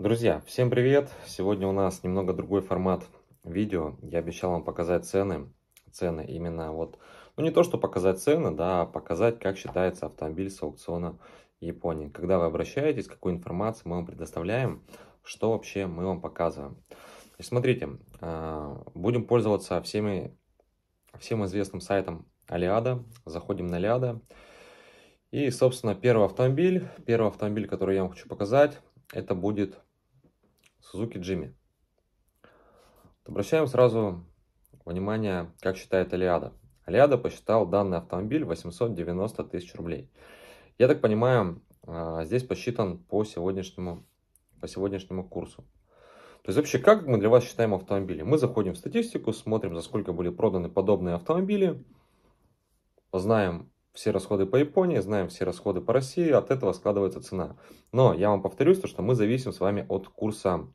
Друзья, всем привет! Сегодня у нас немного другой формат видео. Я обещал вам показать цены. Цены именно вот, ну не то, что показать цены, да, а показать, как считается автомобиль с аукциона Японии. Когда вы обращаетесь, какую информацию мы вам предоставляем, что вообще мы вам показываем. И смотрите, а, будем пользоваться всеми, всем известным сайтом Алиада. Заходим на Алиада. И, собственно, первый автомобиль, первый автомобиль, который я вам хочу показать, это будет Сузуки Джимми. Обращаем сразу внимание, как считает Алиада. Алиада посчитал данный автомобиль 890 тысяч рублей. Я так понимаю, а, здесь посчитан по сегодняшнему, по сегодняшнему курсу. То есть вообще, как мы для вас считаем автомобили? Мы заходим в статистику, смотрим, за сколько были проданы подобные автомобили, знаем все расходы по Японии, знаем все расходы по России, от этого складывается цена. Но я вам повторюсь, то, что мы зависим с вами от курса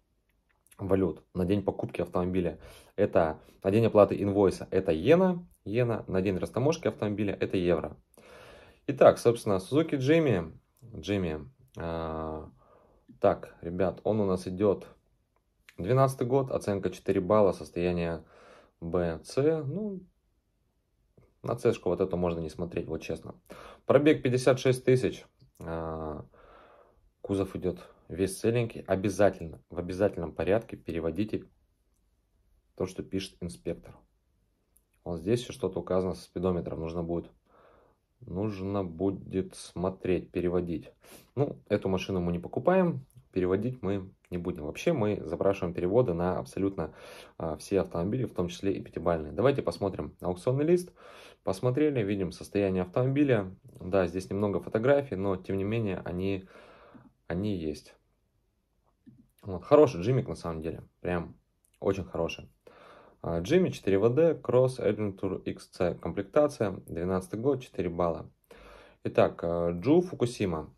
валют на день покупки автомобиля. Это на день оплаты инвойса это иена, иена на день растаможки автомобиля это евро. Итак, собственно, Suzuki Джимми. Джимми. А, так, ребят, он у нас идет 12 год, оценка 4 балла, состояние Б, С. Ну, на c вот это можно не смотреть, вот честно. Пробег 56 тысяч. А, кузов идет весь целенький. Обязательно, в обязательном порядке переводите то, что пишет инспектор. Вот здесь еще что-то указано со спидометром. Нужно будет, нужно будет смотреть, переводить. Ну, эту машину мы не покупаем. Переводить мы не будем. Вообще мы запрашиваем переводы на абсолютно а, все автомобили, в том числе и пятибалльные. Давайте посмотрим аукционный лист. Посмотрели, видим состояние автомобиля. Да, здесь немного фотографий, но тем не менее они они есть. Вот. Хороший джимик на самом деле, прям очень хороший. Джимми 4 ВД Cross Edging Tour XC комплектация, 12 год, 4 балла. Итак, а, Джу Фукусима,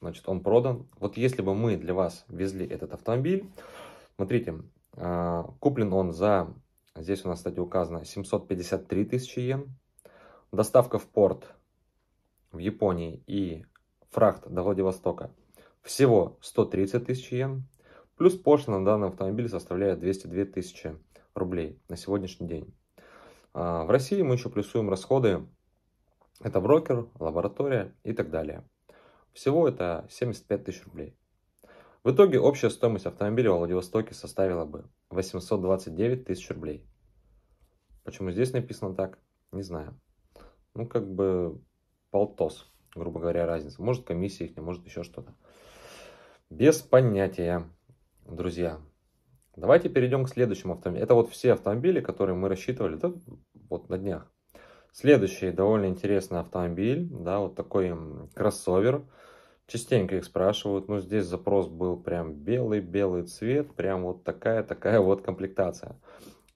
значит, он продан. Вот если бы мы для вас везли этот автомобиль, смотрите, а, куплен он за, здесь у нас, кстати, указано 753 тысячи йен. Доставка в порт в Японии и фрахт до Владивостока всего 130 тысяч йен, плюс пошлина на данный автомобиль составляет 202 тысячи рублей на сегодняшний день. А, в России мы еще плюсуем расходы, это брокер, лаборатория и так далее. Всего это 75 тысяч рублей. В итоге общая стоимость автомобиля в Владивостоке составила бы 829 тысяч рублей. Почему здесь написано так, не знаю. Ну, как бы полтос грубо говоря, разница. Может комиссия их, не, может еще что-то. Без понятия, друзья. Давайте перейдем к следующему автомобилю. Это вот все автомобили, которые мы рассчитывали да, вот на днях. Следующий довольно интересный автомобиль, да, вот такой кроссовер. Частенько их спрашивают, Ну здесь запрос был прям белый-белый цвет, прям вот такая-такая вот комплектация.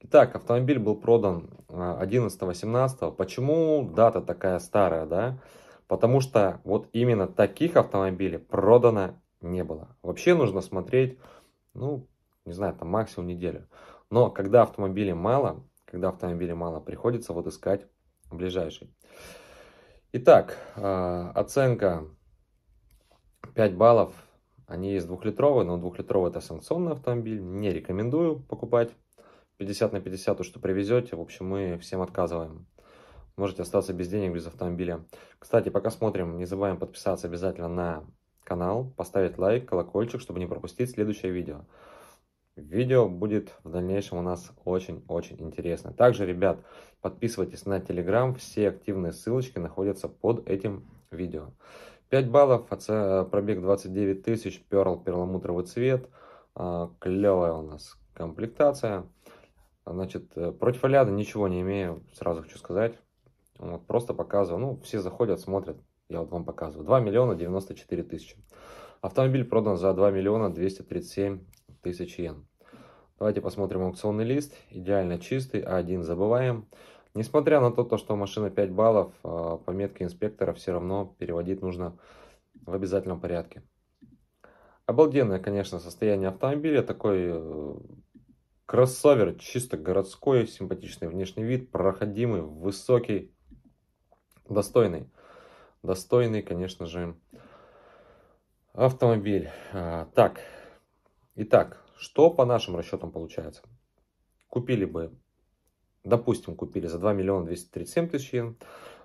Итак, автомобиль был продан 11-18. А, Почему дата такая старая, да? Потому что вот именно таких автомобилей продано не было. Вообще нужно смотреть, ну, не знаю, там максимум неделю. Но когда автомобилей мало, когда автомобилей мало, приходится вот искать ближайший. Итак, э, оценка 5 баллов. Они есть двухлитровые, но двухлитровый это санкционный автомобиль. Не рекомендую покупать 50 на 50, то, что привезете. В общем, мы всем отказываем можете остаться без денег, без автомобиля. Кстати, пока смотрим, не забываем подписаться обязательно на канал, поставить лайк, колокольчик, чтобы не пропустить следующее видео. Видео будет в дальнейшем у нас очень-очень интересно. Также, ребят, подписывайтесь на Telegram. все активные ссылочки находятся под этим видео. 5 баллов, а э, пробег 29 тысяч, перл, перламутровый цвет, а, клевая у нас комплектация. Значит, э, против Аляда ничего не имею, сразу хочу сказать. Вот, просто показываю. Ну, все заходят, смотрят. Я вот вам показываю. 2 миллиона 94 тысячи. Автомобиль продан за 2 миллиона 237 тысяч йен. Давайте посмотрим аукционный лист. Идеально чистый, а один забываем. Несмотря на то, что машина 5 баллов, а, по метке инспектора все равно переводить нужно в обязательном порядке. Обалденное, конечно, состояние автомобиля. Такой э, кроссовер, чисто городской, симпатичный внешний вид, проходимый, высокий достойный, достойный, конечно же, автомобиль. А, так, итак, что по нашим расчетам получается? Купили бы, допустим, купили за 2 миллиона 237 тысяч йен,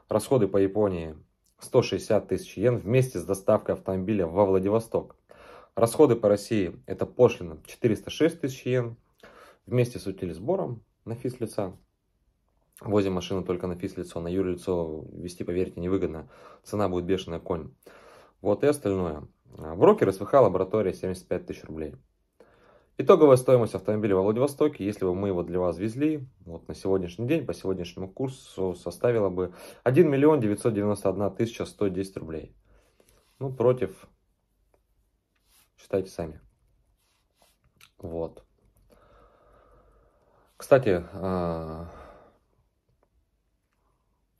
расходы по Японии 160 тысяч йен вместе с доставкой автомобиля во Владивосток. Расходы по России это пошлина 406 тысяч йен вместе с утилизбором на физлица Возим машину только на физлицо, на юрлицо вести, поверьте, невыгодно. Цена будет бешеная, конь. Вот и остальное. Брокер а, СВХ, лаборатория 75 тысяч рублей. Итоговая стоимость автомобиля во Владивостоке, если бы мы его для вас везли, вот на сегодняшний день, по сегодняшнему курсу составила бы 1 миллион 991 тысяча 110 рублей. Ну, против, считайте сами. Вот. Кстати, а,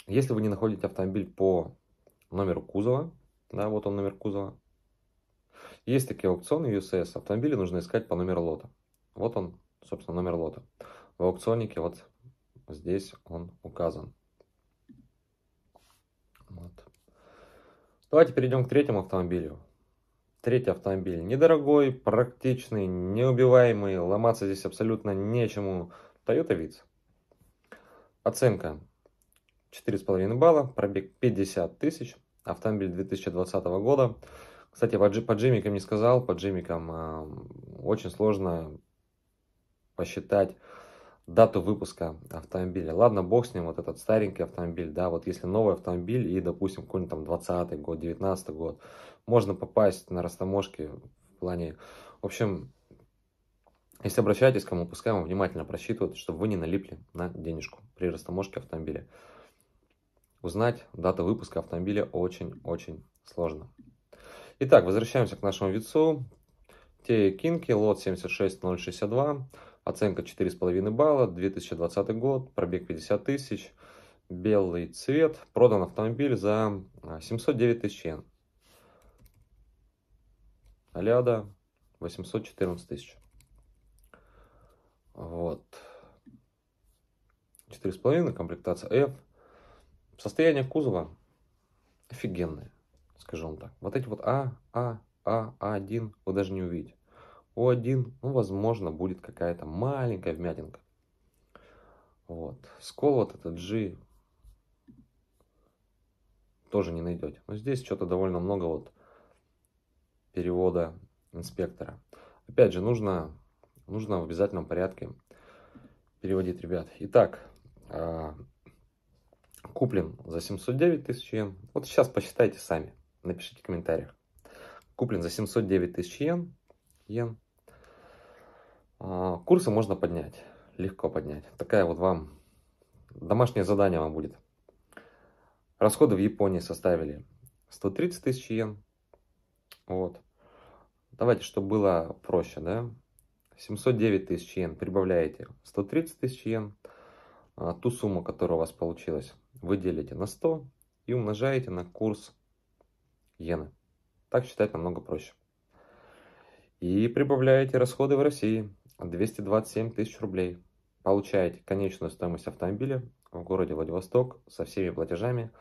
если вы не находите автомобиль по номеру кузова, да, вот он номер кузова, есть такие аукционы UCS, автомобили нужно искать по номеру лота. Вот он, собственно, номер лота. В аукционнике вот здесь он указан. Вот. Давайте перейдем к третьему автомобилю. Третий автомобиль недорогой, практичный, неубиваемый, ломаться здесь абсолютно нечему. Toyota Vitz. Оценка 4,5 балла, пробег 50 тысяч, автомобиль 2020 года. Кстати, по, джи, джимикам не сказал, по джимикам э, очень сложно посчитать дату выпуска автомобиля. Ладно, бог с ним, вот этот старенький автомобиль, да, вот если новый автомобиль и, допустим, какой-нибудь там 20 год, 19 год, можно попасть на растаможки в плане, в общем, если обращаетесь к кому, пускай вам внимательно просчитывают, чтобы вы не налипли на денежку при растаможке автомобиля. Узнать дату выпуска автомобиля очень-очень сложно. Итак, возвращаемся к нашему вицу. Те кинки, лот 76062, оценка 4,5 балла, 2020 год, пробег 50 тысяч, белый цвет, продан автомобиль за 709 а, тысяч йен. Аляда 814 тысяч. Вот. 4,5, комплектация F, Состояние кузова офигенное, скажем так. Вот эти вот А, А, А, А1 вы даже не увидите. О1, ну, возможно, будет какая-то маленькая вмятинка. Вот. Скол вот этот G тоже не найдете. Но здесь что-то довольно много вот перевода инспектора. Опять же, нужно, нужно в обязательном порядке переводить, ребят. Итак, а, Куплен за 709 тысяч йен. Вот сейчас посчитайте сами. Напишите в комментариях. Куплен за 709 тысяч йен. йен. А, курсы можно поднять. Легко поднять. Такая вот вам домашнее задание вам будет. Расходы в Японии составили 130 тысяч йен. Вот. Давайте, чтобы было проще, да? 709 тысяч йен прибавляете 130 тысяч йен. А, ту сумму, которая у вас получилась вы делите на 100 и умножаете на курс иены. Так считать намного проще. И прибавляете расходы в России 227 тысяч рублей. Получаете конечную стоимость автомобиля в городе Владивосток со всеми платежами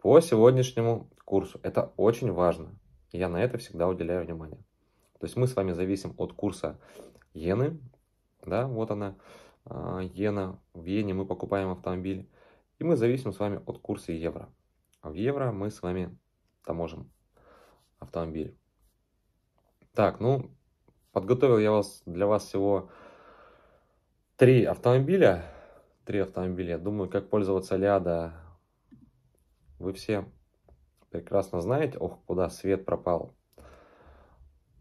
по сегодняшнему курсу. Это очень важно. Я на это всегда уделяю внимание. То есть мы с вами зависим от курса иены. Да, вот она, а, иена. В иене мы покупаем автомобиль. И мы зависим с вами от курса евро. А в евро мы с вами таможим автомобиль. Так, ну, подготовил я вас для вас всего три автомобиля. Три автомобиля. Думаю, как пользоваться Лиада, вы все прекрасно знаете. Ох, куда свет пропал.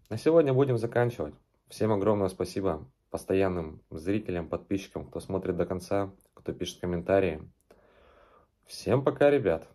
На сегодня будем заканчивать. Всем огромное спасибо постоянным зрителям, подписчикам, кто смотрит до конца, кто пишет комментарии. Всем пока, ребят!